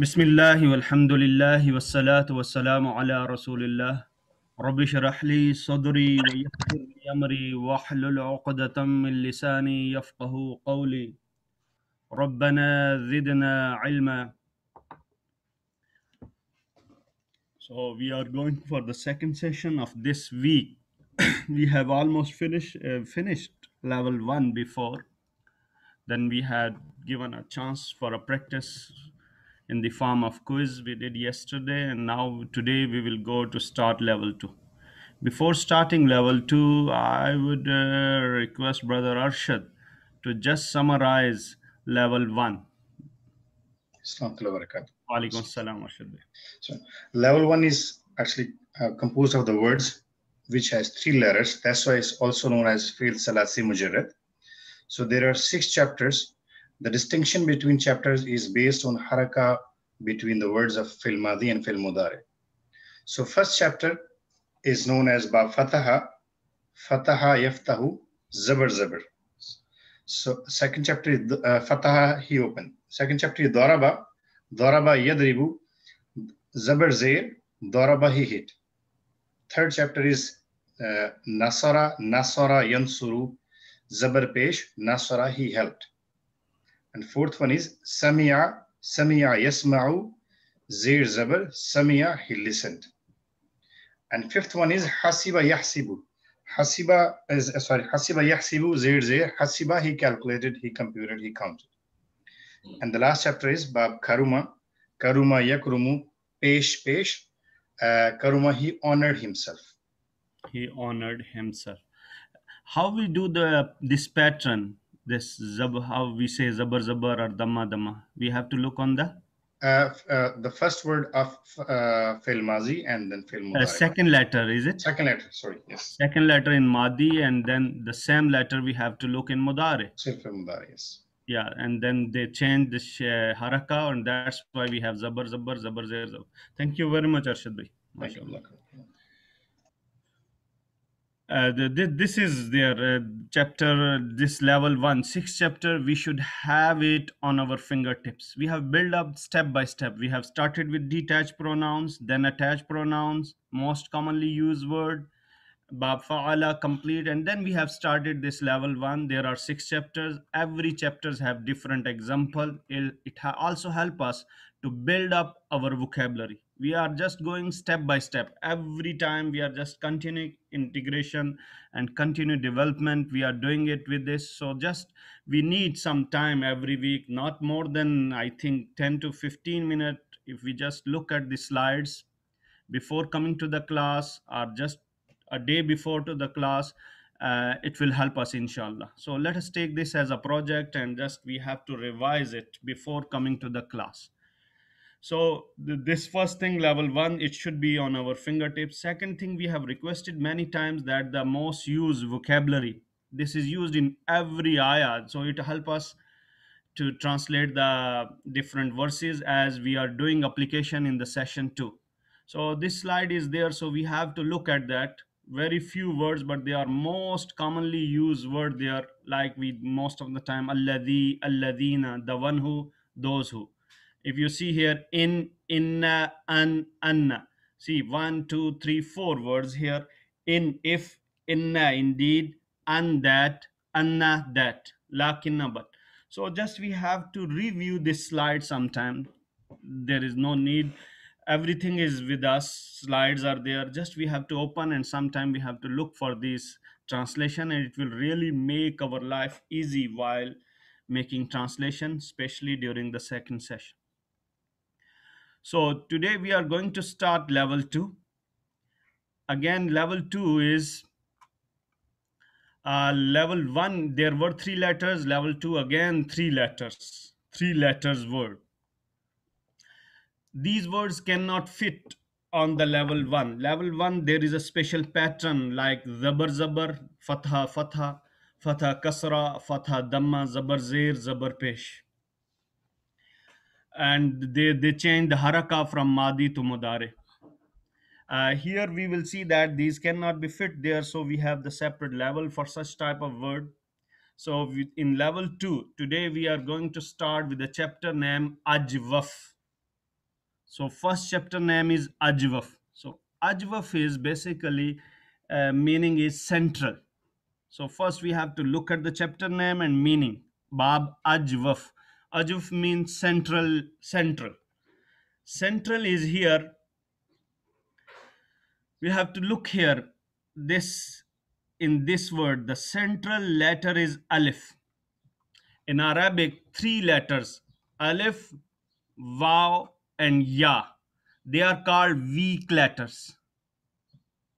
بسم الله والحمد لله والصلاة والسلام على رسول الله رب اشرح لي صدري ويسر لي أمري واحلل عقدة من لساني يفقه قولي ربنا زدنا علما So we are going for the second session of this week. we have almost finished uh, finished level one before. Then we had given a chance for a practice in the form of quiz we did yesterday and now today we will go to start level 2 before starting level 2 i would uh, request brother arshad to just summarize level 1 Alaikum so level one is actually uh, composed of the words which has three letters that's why it's also known as field salasi mujarrad so there are six chapters the distinction between chapters is based on haraka between the words of filmadi and filmudare. So first chapter is known as ba fataha, fataha yaftahu, zabar zabar. So second chapter is uh, fataha he opened. Second chapter is daraba, daraba yadribu, zabar zair, daraba he hit. Third chapter is uh, nasara, nasara yansuru, zabar pesh, nasara he helped. And fourth one is Samia, Samia Yasma'u, zir Zabar, Samia, he listened. And fifth one is Hasiba Yahsibu. Hasiba is uh, sorry, Hasiba Yahsibu, zir Zair, Hasiba, he calculated, he computed, he counted. And the last chapter is Bab Karuma, Karuma Yakrumu, Pesh Pesh. Uh, karuma, he honored himself. He honored himself. How we do the this pattern this zab how we say zabar zabar or dhamma dhamma we have to look on the uh, uh, the first word of uh, fil mazi and then fil uh, mudari. Uh, second letter is it second letter sorry yes second letter in madi and then the same letter we have to look in mudari fil modare, yes yeah and then they change the uh, haraka and that's why we have zabar zabar zabar zabar thank you very much arshad bhai Mashallah. Uh, the, this is their uh, chapter, uh, this level one, sixth chapter. We should have it on our fingertips. We have built up step by step. We have started with detached pronouns, then attached pronouns, most commonly used word, bab fa'ala complete and then we have started this level one there are six chapters every chapters have different example it, it also help us to build up our vocabulary we are just going step by step every time we are just continuing integration and continue development we are doing it with this so just we need some time every week not more than i think 10 to 15 minutes. if we just look at the slides before coming to the class or just a day before to the class uh, it will help us inshallah so let us take this as a project and just we have to revise it before coming to the class so th- this first thing level one it should be on our fingertips second thing we have requested many times that the most used vocabulary this is used in every ayah so it help us to translate the different verses as we are doing application in the session two so this slide is there so we have to look at that very few words but they are most commonly used word there like we most of the time alladhi alladina the one who those who if you see here in inna an anna see one two three four words here in if inna indeed and that anna that lakinna but so just we have to review this slide sometime there is no need everything is with us slides are there just we have to open and sometime we have to look for these translation and it will really make our life easy while making translation especially during the second session so today we are going to start level two. Again, level two is uh, level one. There were three letters. Level two, again, three letters, three letters word. These words cannot fit on the level one. Level one, there is a special pattern like zabar zabar, fatha fatha, fatha kasra, fatha damma, zabar zir zabar pesh and they, they change the haraka from madi to mudare. Uh, here we will see that these cannot be fit there, so we have the separate level for such type of word. So in level 2, today we are going to start with the chapter name Ajwaf. So first chapter name is Ajwaf. So Ajwaf is basically uh, meaning is central. So first we have to look at the chapter name and meaning. Bab Ajwaf. Ajuf means central, central. Central is here. We have to look here. This, in this word, the central letter is Alif. In Arabic, three letters, Alif, Waw, and Ya. They are called weak letters.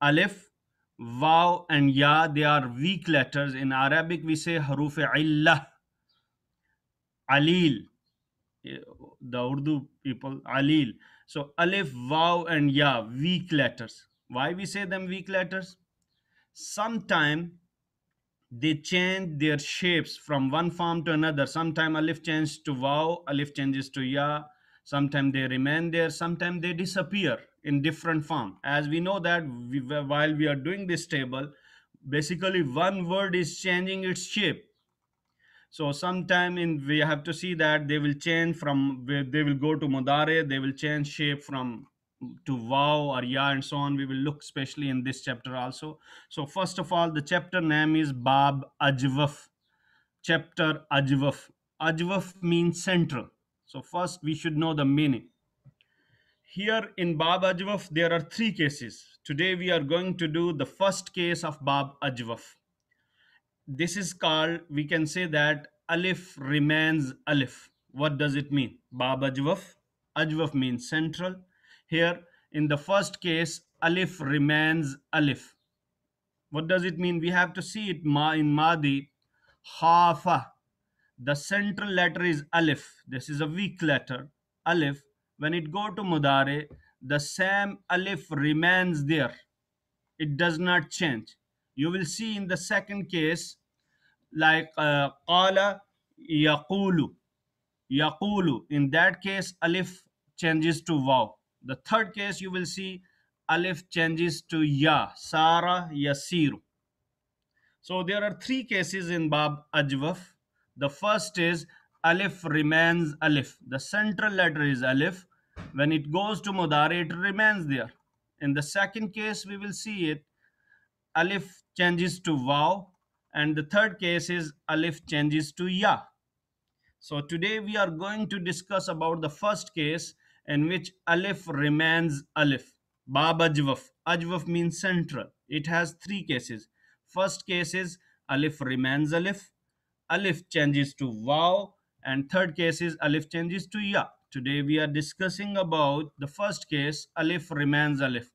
Alif, Waw, and Ya, they are weak letters. In Arabic, we say haruf illah alil eh, the urdu people alil so alif wow and ya weak letters why we say them weak letters sometime they change their shapes from one form to another sometime alif changes to wow alif changes to ya sometimes they remain there sometimes they disappear in different form as we know that we, while we are doing this table basically one word is changing its shape so sometime in we have to see that they will change from they will go to modare they will change shape from mm, to wow or ya and so on we will look especially in this chapter also so first of all the chapter name is bab ajwaf chapter ajwaf ajwaf means central so first we should know the meaning here in bab ajwaf there are three cases today we are going to do the first case of bab ajwaf this is called we can say that alif remains alif what does it mean bab ajwaf ajwaf means central here in the first case alif remains alif what does it mean we have to see it ma in madi hafa the central letter is alif this is a weak letter alif when it go to mudare the same alif remains there it does not change you will see in the second case like uh, qala yaqulu yaqulu in that case alif changes to waw the third case you will see alif changes to ya sara yasiru so there are three cases in bab ajwaf the first is alif remains alif the central letter is alif when it goes to mudari it remains there in the second case we will see it alif changes to wow and the third case is alif changes to ya so today we are going to discuss about the first case in which alif remains alif bab ajwaf ajwaf means central it has three cases first case is alif remains alif alif changes to wow and third case is alif changes to ya today we are discussing about the first case alif remains alif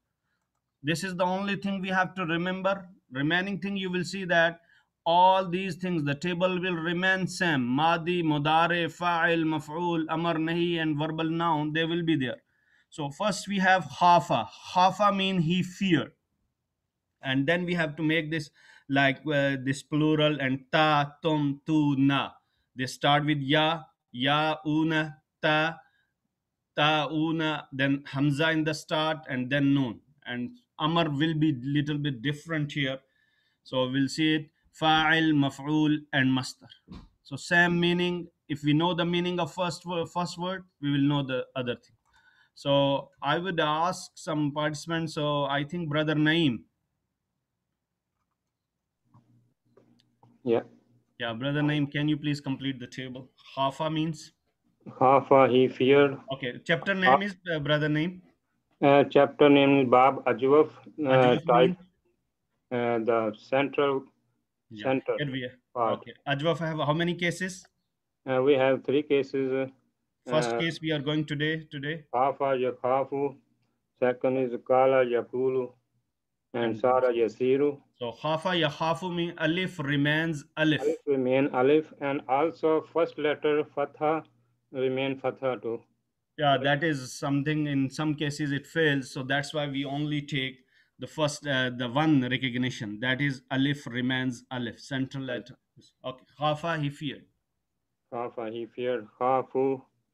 this is the only thing we have to remember remaining thing you will see that all these things the table will remain same madi mudare fa'il maf'ul amar nahi and verbal noun they will be there so first we have hafa hafa mean he feared and then we have to make this like uh, this plural and ta tom tu na they start with ya ya una ta ta una then hamza in the start and then noon and Amr will be little bit different here. So we'll see it fa'il, maf'ul, and master. So same meaning. If we know the meaning of first word, first word, we will know the other thing. So I would ask some participants. So I think brother Naim. Yeah. Yeah, brother Naim, can you please complete the table? Hafa means. Hafa he feared. Okay, chapter name ha is uh, brother name. Uh, chapter named Bab Ajwaf uh, type, uh, the central yeah. center. Part. Okay. Ajwaf, have how many cases? Uh, we have three cases. Uh, first case we are going today. Today. Hafa Yakhafu. Second is Kala Yakulu. And Sara Yasiru. So Hafa Yakhafu means Alif remains Alif. Alif remain Alif. And also first letter Fatha remain Fatha too yeah that is something in some cases it fails so that's why we only take the first uh, the one recognition that is alif remains alif central letter okay khafa he feared khafa he feared khafu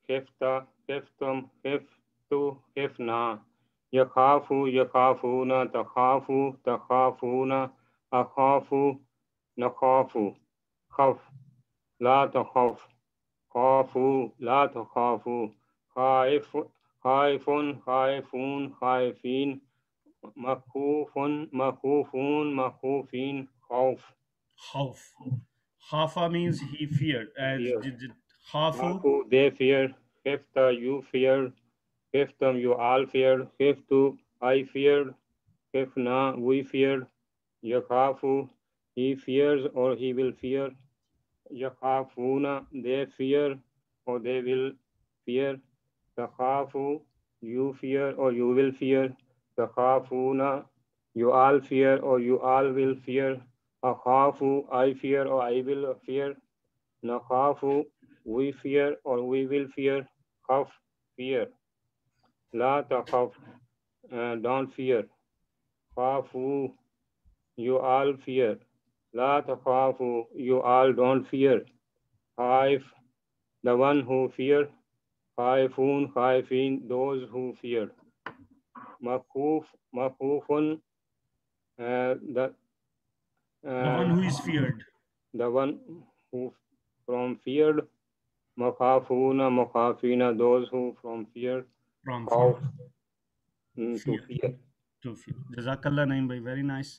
khifta khiftum khiftu khifna yakhafu yakhafuna takhafu takhafuna akhafu nakhafu khaf la takhaf khafu la takhafu خائف خائفون خائفون خائفين مخوف مخوفون مخوفين خوف خوف Khafa means he feared. And Khafu. They fear. Khifta, you fear. Khiftam, you all fear. Khiftu, I fear. Khifna, we fear. Yakhafu, he fears or he will fear. Yakhafuna, they fear or they will fear. takhafu, you fear or you will fear, takhafuna, you all fear or you all will fear, akhafu, I fear or I will fear, nakhafu, we fear or we will fear, khaf, fear, la takhaf, uh, don't fear, khafu, you all fear, la takhafu, you all don't fear, i the one who fear, خائفون خائفين those who feared مخوف مخوف uh, the, uh, the one who is feared uh, the one who from feared makhafuna makhafina those who from fear from fear. Mm, to fear to fear jazakallah naim bhai very nice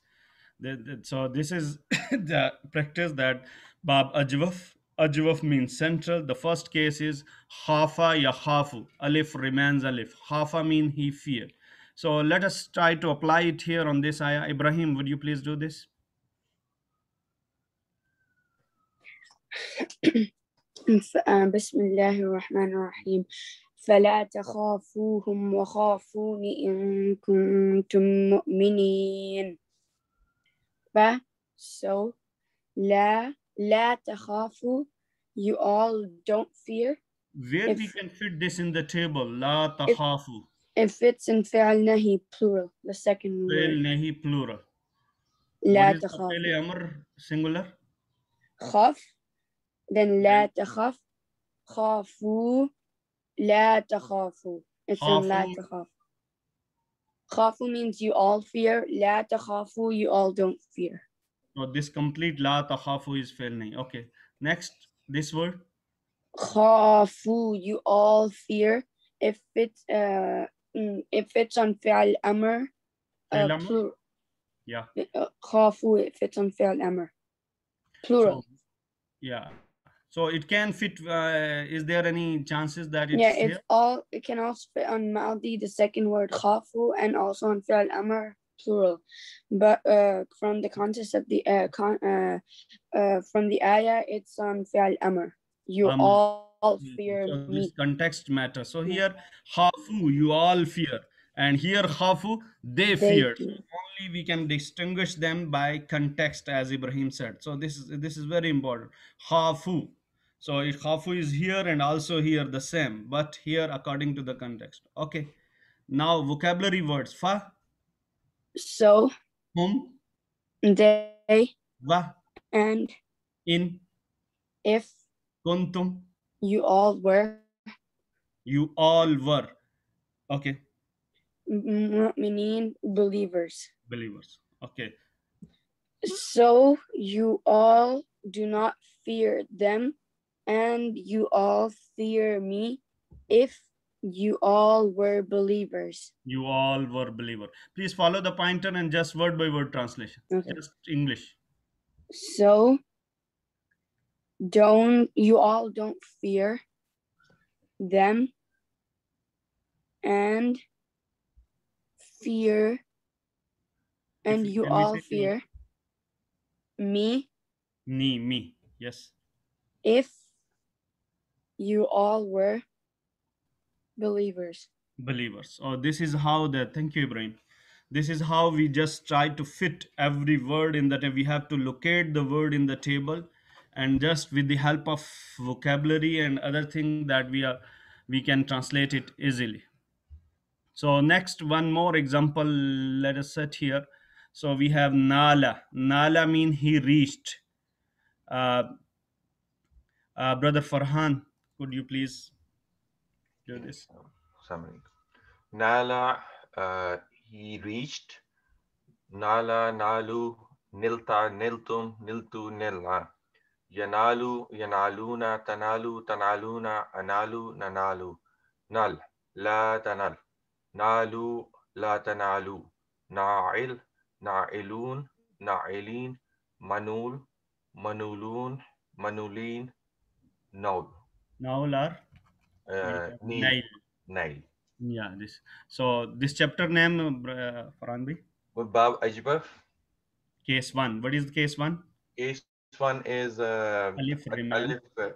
so this is the practice that bab ajwaf Ajwaf means central. The first case is Hafa Yahafu. Alif remains Alif. Hafa means he feared. So let us try to apply it here on this ayah. Ibrahim, would you please do this? بسم الله الرحمن الرحيم فلا تخافوهم وخافون إن كنتم مؤمنين ف so لا La takhafu, you all don't fear. Where if, we can fit this in the table, la takhafu. If, if it's in fi'al nahi, plural, the second Fi'al nahi, plural. La takhafu. amr, singular? Khaf, then la takhaf, khafu, la takhafu. It's in la takhafu. Khafu means you all fear. La takhafu, you all don't fear. So this complete la tahafu is fail Okay. Next, this word. Khafu, you all fear. If it's uh, mm, if it's on fi'al amr. Uh, yeah. Khafu, uh, if it's on fi'al amr. Plural. So, yeah. So it can fit. Uh, is there any chances that it's yeah? It's here? all. It can also fit on Maldi, the second word khafu, and also on fi'al amr plural, but uh, from the context of the uh, con- uh, uh, from the ayah, it's on fi'al amr. You um, all fear so me. This context matters. So here, hafu, you all fear, and here hafu, they, they fear. fear. Only we can distinguish them by context, as Ibrahim said. So this is this is very important. Hafu. So hafu is here and also here the same, but here according to the context. Okay. Now vocabulary words. Fa so, whom, they, and, in, if, kuntum, you all were, you all were, okay. Meaning believers. Believers, okay. So you all do not fear them, and you all fear me if you all were believers. You all were believer. Please follow the pointer and just word by word translation. Okay. Just English. So don't you all don't fear them and fear and you all fear me me me yes if you all were believers believers or oh, this is how the thank you ibrahim this is how we just try to fit every word in that we have to locate the word in the table and just with the help of vocabulary and other thing that we are we can translate it easily so next one more example let us set here so we have nala nala mean he reached uh, uh, brother farhan could you please your Summary. Nala, uh, he reached. Nala, Nalu, Nilta, Niltum, Niltu, Nila. Yanalu, Yanaluna, Tanalu, Tanaluna, Analu, Nanalu. Nal, La, Tanal. Nalu, La, Tanalu. Na'il, Na'ilun, Na'ilin, Manul, Manulun, Manulin, Naul. Naular uh, Nile. Yeah, this. So this chapter name, uh, Faranbi? Bab Ajibaf? Case one. What is the case one? Case one is uh, Alif, Alif uh,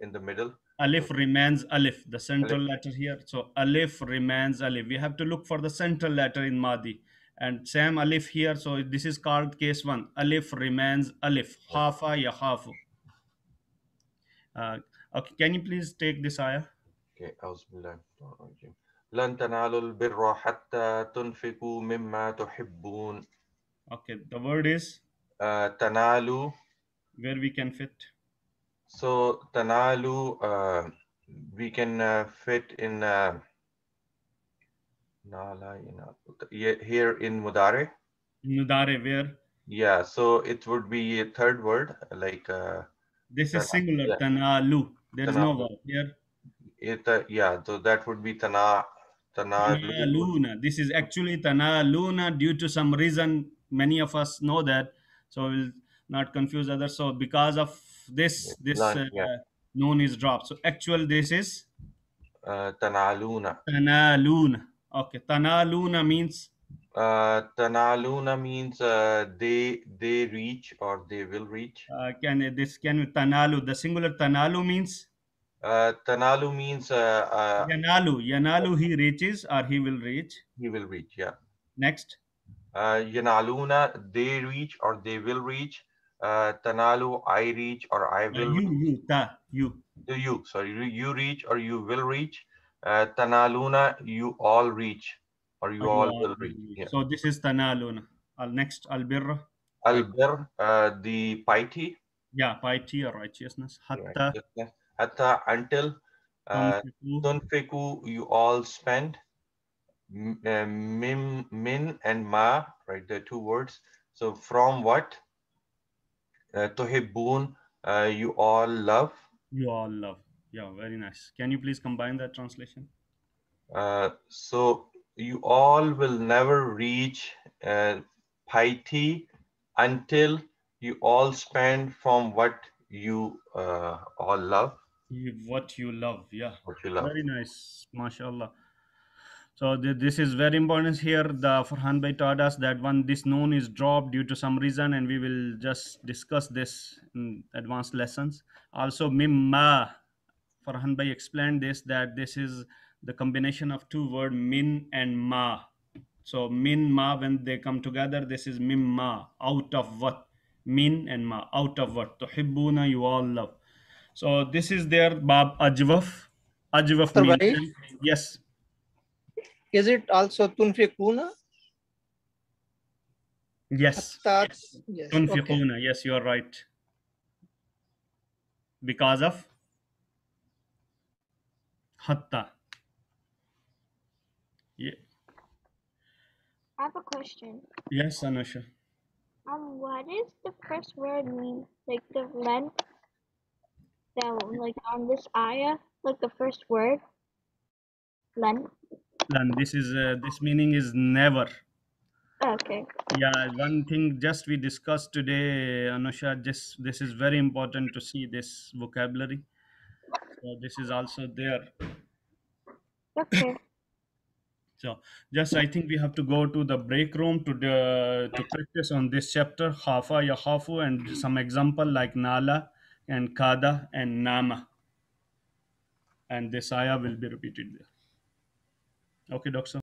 in the middle. Alif remains Alif, the central alif. letter here. So Alif remains Alif. We have to look for the central letter in Mahdi. And same Alif here. So this is called case one. Alif remains Alif. Hafa Yahafu. Uh, okay, can you please take this ayah? Okay, أعوذ بالله من الرجيم. لن تنالوا البر حتى تنفقوا مما تحبون. Okay, the word is uh, tanalu. Where we can fit. So tanalu, uh, we can uh, fit in uh, here in mudare. Mudare, where? Yeah, so it would be a third word like. Uh, this is singular yeah. tanalu. There no verb here yeah, so that would be Tana. Tana Luna. This is actually Tana Luna due to some reason. Many of us know that. So we'll not confuse others. So because of this, this uh, yeah. known is dropped. So actual this is? Uh, Tanaluna. Tanaluna. Okay. Tanaluna means? Uh, tanaluna means uh, they they reach or they will reach. Uh, can this can tanalu the singular tanalu means? Uh, tanalu means uh, uh, yanalu. Yanalu, he reaches or he will reach. He will reach. Yeah. Next. Uh, yanaluna, they reach or they will reach. Uh, tanalu, I reach or I uh, will. Uh, you, reach. you, ta, you. The uh, you. Sorry, you reach or you will reach. Uh, tanaluna, you all reach or you, uh, all, all will reach. reach. Yeah. So this is tanaluna. Al next, albirra. Albir, uh, the piety. Yeah, piety or righteousness. Hatta. Righteousness hatta until uh, tunfiku you all spend uh, mim min and ma right the two words so from what uh, to he uh, you all love you all love yeah very nice can you please combine that translation uh, so you all will never reach uh, until you all spend from what you uh, all love what you love yeah what you love very nice mashallah so th- this is very important here the farhan Bay taught us that when this noon is dropped due to some reason and we will just discuss this in advanced lessons also mimma farhan Bay explained this that this is the combination of two word min and ma so min ma when they come together this is mimma out of what min and ma out of what tuhibbuna you all love so this is their Bab Ajwaf. Ajwaf means. Right? Yes. Is it also Tunfikuna? Yes. Yes. yes. Tunfikuna. Okay. Yes, you are right. Because of Hatta. Yeah. I have a question. Yes, Anusha. Um, what is the first word mean? Like the length that like on this ayah, like the first word, lan. Lan. This is uh, this meaning is never. Oh, okay. Yeah, one thing just we discussed today, Anusha. Just this is very important to see this vocabulary. So this is also there. Okay. So just I think we have to go to the break room to the, uh, to practice on this chapter, Hafa Yahafu, and some example like Nala and kada and nama. And this ayah will be repeated there. Okay, doctor.